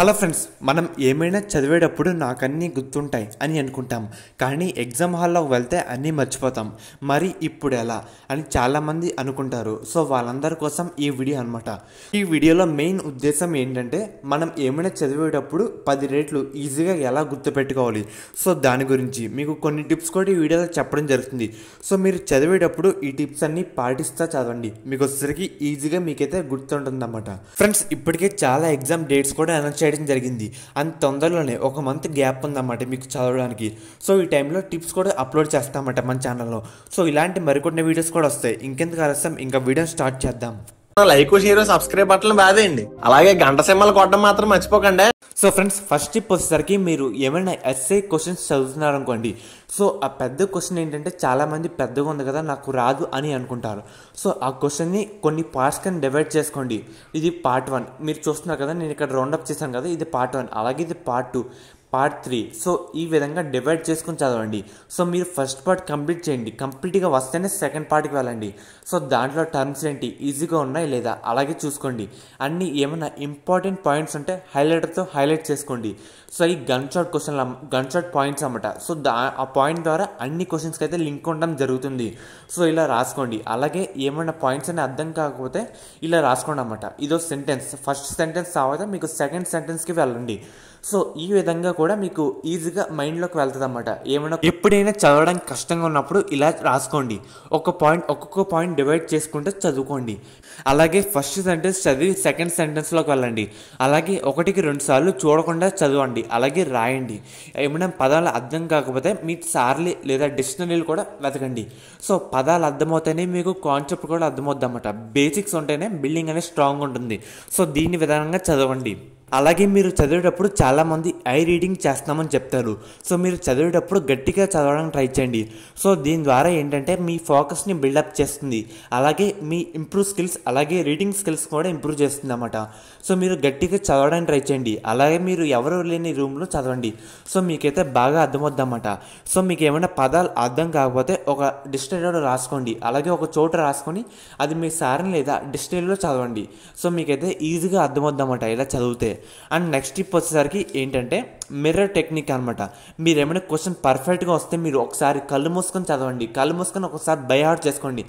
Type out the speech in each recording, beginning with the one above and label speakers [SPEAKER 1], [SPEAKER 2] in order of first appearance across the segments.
[SPEAKER 1] hello friends మనం ఏమైనా చదివేటప్పుడు నాకు అన్నీ గుర్తుంటాయి అని అనుకుంటాం కానీ ఎగ్జామ్ హాల్లో వెళ్తే అన్నీ మర్చిపోతాం మరి ఇప్పుడు ఎలా అని చాలామంది అనుకుంటారు సో వాళ్ళందరి కోసం ఈ వీడియో అనమాట ఈ వీడియోలో మెయిన్ ఉద్దేశం ఏంటంటే మనం ఏమైనా చదివేటప్పుడు పది రేట్లు ఈజీగా ఎలా గుర్తుపెట్టుకోవాలి సో దాని గురించి మీకు కొన్ని టిప్స్ కూడా ఈ వీడియోలో చెప్పడం జరుగుతుంది సో మీరు చదివేటప్పుడు ఈ టిప్స్ అన్నీ పాటిస్తా చదవండి మీకు వచ్చేసరికి ఈజీగా మీకైతే గుర్తుంటుందన్నమాట ఫ్రెండ్స్ ఇప్పటికే చాలా ఎగ్జామ్ డేట్స్ కూడా అనౌన్స్ చేయడం జరిగింది అంత తొందరలోనే ఒక మంత్ గ్యాప్ ఉందన్నమాట మీకు చదవడానికి సో ఈ టైంలో టిప్స్ కూడా అప్లోడ్ చేస్తామన్నమాట మన ఛానల్లో సో ఇలాంటి మరికొన్ని వీడియోస్ కూడా వస్తాయి ఇంకెందుకు ఆలస్యం ఇంకా వీడియో స్టార్ట్ చేద్దాం ఉన్న లైక్ షేర్ సబ్స్క్రైబ్ బటన్ బాధేయండి అలాగే గంట సింహలు కొట్టడం మాత్రం మర్చిపోకండి సో ఫ్రెండ్స్ ఫస్ట్ టిప్ వచ్చేసరికి మీరు ఏమైనా ఎస్ఏ క్వశ్చన్స్ చదువుతున్నారు అనుకోండి సో ఆ పెద్ద క్వశ్చన్ ఏంటంటే చాలామంది పెద్దగా ఉంది కదా నాకు రాదు అని అనుకుంటారు సో ఆ క్వశ్చన్ని కొన్ని పార్ట్స్ కానీ డివైడ్ చేసుకోండి ఇది పార్ట్ వన్ మీరు చూస్తున్నారు కదా నేను ఇక్కడ రౌండప్ చేశాను కదా ఇది పార్ట్ వన్ అలాగే ఇది part two part three so ఈ విధంగా డివైడ్ చేసుకుని చదవండి సో మీరు ఫస్ట్ పార్ట్ కంప్లీట్ చేయండి కంప్లీట్గా వస్తేనే సెకండ్ పార్ట్కి వెళ్ళండి సో దాంట్లో టర్మ్స్ ఏంటి ఈజీగా ఉన్నాయి లేదా అలాగే చూసుకోండి అన్ని ఏమైనా ఇంపార్టెంట్ పాయింట్స్ ఉంటే హైలైటర్తో హైలైట్ చేసుకోండి సో ఈ గన్ షాట్ క్వశ్చన్లు గన్ షాట్ పాయింట్స్ అన్నమాట సో దా ఆ పాయింట్ ద్వారా అన్ని క్వశ్చన్స్కి అయితే లింక్ ఉండడం జరుగుతుంది సో ఇలా రాసుకోండి అలాగే ఏమైనా పాయింట్స్ అని అర్థం కాకపోతే ఇలా రాసుకోండి అన్నమాట ఇదో సెంటెన్స్ ఫస్ట్ సెంటెన్స్ తర్వాత మీకు సెకండ్ సెంటెన్స్కి వెళ్ళండి సో ఈ విధంగా కూడా మీకు ఈజీగా మైండ్లోకి వెళ్తుంది అనమాట ఏమైనా ఎప్పుడైనా చదవడానికి కష్టంగా ఉన్నప్పుడు ఇలా రాసుకోండి ఒక పాయింట్ ఒక్కొక్క పాయింట్ డివైడ్ చేసుకుంటే చదువుకోండి అలాగే ఫస్ట్ సెంటెన్స్ చదివి సెకండ్ సెంటెన్స్లోకి వెళ్ళండి అలాగే ఒకటికి రెండు సార్లు చూడకుండా చదవండి అలాగే రాయండి ఏమైనా పదాలు అర్థం కాకపోతే మీ సార్లు లేదా డిక్షనరీలు కూడా వెతకండి సో పదాలు అర్థమవుతాయి మీకు కాన్సెప్ట్ కూడా అర్థమవుతుంది అన్నమాట బేసిక్స్ ఉంటేనే బిల్డింగ్ అనేది స్ట్రాంగ్ ఉంటుంది సో దీని విధానంగా చదవండి అలాగే మీరు చదివేటప్పుడు చాలామంది ఐ రీడింగ్ చేస్తున్నామని చెప్తారు సో మీరు చదివేటప్పుడు గట్టిగా చదవడానికి ట్రై చేయండి సో దీని ద్వారా ఏంటంటే మీ ఫోకస్ని బిల్డప్ చేస్తుంది అలాగే మీ ఇంప్రూవ్ స్కిల్స్ అలాగే రీడింగ్ స్కిల్స్ కూడా ఇంప్రూవ్ చేస్తుంది అన్నమాట సో మీరు గట్టిగా చదవడానికి ట్రై చేయండి అలాగే మీరు ఎవరు లేని రూమ్లో చదవండి సో మీకైతే బాగా అర్థమవుద్ది అనమాట సో మీకు ఏమైనా పదాలు అర్థం కాకపోతే ఒక డిక్షనరీలో రాసుకోండి అలాగే ఒక చోట రాసుకొని అది మీ సారని లేదా డిక్షనరీలో చదవండి సో మీకైతే ఈజీగా అర్థమవుద్ది అనమాట ఇలా చదివితే అండ్ నెక్స్ట్ టిప్ వచ్చేసరికి ఏంటంటే మిర్రర్ టెక్నిక్ అనమాట మీరు ఏమైనా క్వశ్చన్ పర్ఫెక్ట్గా వస్తే మీరు ఒకసారి కళ్ళు మూసుకొని చదవండి కళ్ళు మూసుకొని ఒకసారి బై హార్ట్ చేసుకోండి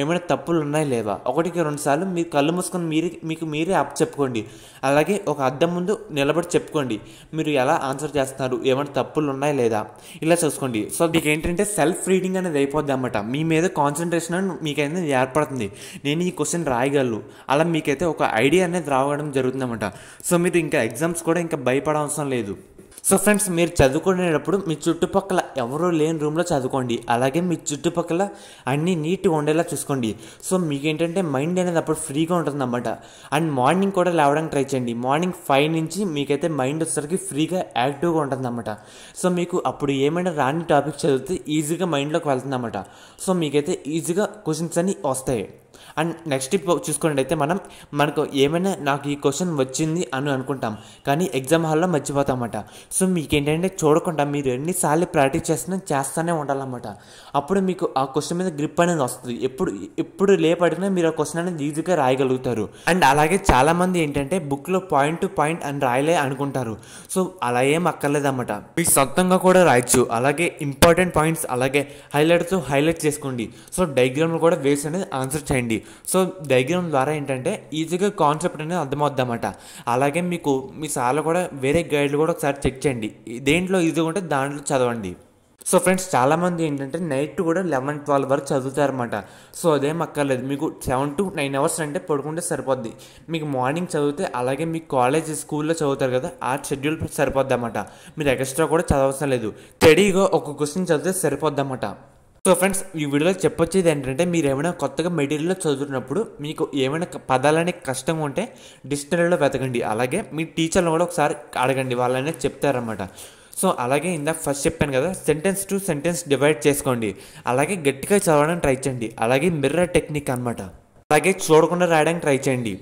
[SPEAKER 1] ఏమైనా తప్పులు ఉన్నాయి లేవా ఒకటికి రెండు సార్లు మీరు కళ్ళు మూసుకొని మీరు మీకు మీరే అప్ చెప్పుకోండి అలాగే ఒక అద్దం ముందు నిలబడి చెప్పుకోండి మీరు ఎలా ఆన్సర్ చేస్తున్నారు ఏమైనా తప్పులు ఉన్నాయి లేదా ఇలా చూసుకోండి సో మీకు ఏంటంటే సెల్ఫ్ రీడింగ్ అనేది అయిపోద్ది అనమాట మీ మీద కాన్సన్ట్రేషన్ మీకైతే ఏర్పడుతుంది నేను ఈ క్వశ్చన్ రాయగలను అలా మీకైతే ఒక ఐడియా అనేది రావడం జరుగుతుందన్నమాట సో మీరు ఇంకా ఎగ్జామ్స్ కూడా ఇంకా భయపడవసరం లేదు సో ఫ్రెండ్స్ మీరు చదువుకునేటప్పుడు మీ చుట్టుపక్కల ఎవరూ లేని రూమ్లో చదువుకోండి అలాగే మీ చుట్టుపక్కల అన్నీ నీట్గా ఉండేలా చూసుకోండి సో మీకు ఏంటంటే మైండ్ అనేది అప్పుడు ఫ్రీగా ఉంటుందన్నమాట అండ్ మార్నింగ్ కూడా లేవడానికి ట్రై చేయండి మార్నింగ్ ఫైవ్ నుంచి మీకైతే మైండ్ వచ్చేసరికి ఫ్రీగా యాక్టివ్గా ఉంటుందన్నమాట సో మీకు అప్పుడు ఏమైనా రాని టాపిక్ చదివితే ఈజీగా మైండ్లోకి వెళ్తుందన్నమాట సో మీకైతే ఈజీగా క్వశ్చన్స్ అన్నీ వస్తాయి అండ్ నెక్స్ట్ టిప్ చూసుకున్నట్టయితే మనం మనకు ఏమైనా నాకు ఈ క్వశ్చన్ వచ్చింది అని అనుకుంటాం కానీ ఎగ్జామ్ హాల్లో మర్చిపోతామన్నమాట సో మీకు ఏంటంటే చూడకుండా మీరు ఎన్నిసార్లు ప్రాక్టీస్ చేస్తున్నా చేస్తూనే ఉండాలన్నమాట అప్పుడు మీకు ఆ క్వశ్చన్ మీద గ్రిప్ అనేది వస్తుంది ఎప్పుడు ఎప్పుడు లేపడినా మీరు ఆ క్వశ్చన్ అనేది ఈజీగా రాయగలుగుతారు అండ్ అలాగే చాలామంది ఏంటంటే బుక్లో పాయింట్ టు పాయింట్ అని రాయలే అనుకుంటారు సో అలా ఏం అక్కర్లేదన్నమాట మీకు సొంతంగా కూడా రాయొచ్చు అలాగే ఇంపార్టెంట్ పాయింట్స్ అలాగే హైలైట్తో హైలైట్ చేసుకోండి సో డైగ్రామ్లు కూడా వేసి అనేది ఆన్సర్ చేయండి జరిగింది సో డయాగ్రామ్ ద్వారా ఏంటంటే ఈజీగా కాన్సెప్ట్ అనేది అనమాట అలాగే మీకు మీ సార్లు కూడా వేరే గైడ్లు కూడా ఒకసారి చెక్ చేయండి దేంట్లో ఈజీగా ఉంటే దాంట్లో చదవండి సో ఫ్రెండ్స్ చాలామంది ఏంటంటే నైట్ కూడా లెవెన్ ట్వెల్వ్ వరకు అనమాట సో అదేం అక్కర్లేదు మీకు సెవెన్ టు నైన్ అవర్స్ అంటే పడుకుంటే సరిపోద్ది మీకు మార్నింగ్ చదివితే అలాగే మీ కాలేజ్ స్కూల్లో చదువుతారు కదా ఆ షెడ్యూల్ సరిపోద్ది అన్నమాట మీరు ఎక్స్ట్రా కూడా చదవసరం లేదు స్టడీగా ఒక క్వశ్చన్ చదివితే సరిపోద్ది అన్నమాట సో ఫ్రెండ్స్ ఈ వీడియోలో చెప్పొచ్చేది ఏంటంటే మీరు ఏమైనా కొత్తగా మెటీరియల్లో చదువుతున్నప్పుడు మీకు ఏమైనా పదాలనే కష్టంగా ఉంటే డిక్షనరీలో వెతకండి అలాగే మీ టీచర్ని కూడా ఒకసారి అడగండి వాళ్ళనే చెప్తారనమాట సో అలాగే ఇందాక ఫస్ట్ చెప్పాను కదా సెంటెన్స్ టు సెంటెన్స్ డివైడ్ చేసుకోండి అలాగే గట్టిగా చదవడానికి ట్రై చేయండి అలాగే మిర్రర్ టెక్నిక్ అనమాట అలాగే చూడకుండా రాయడానికి ట్రై చేయండి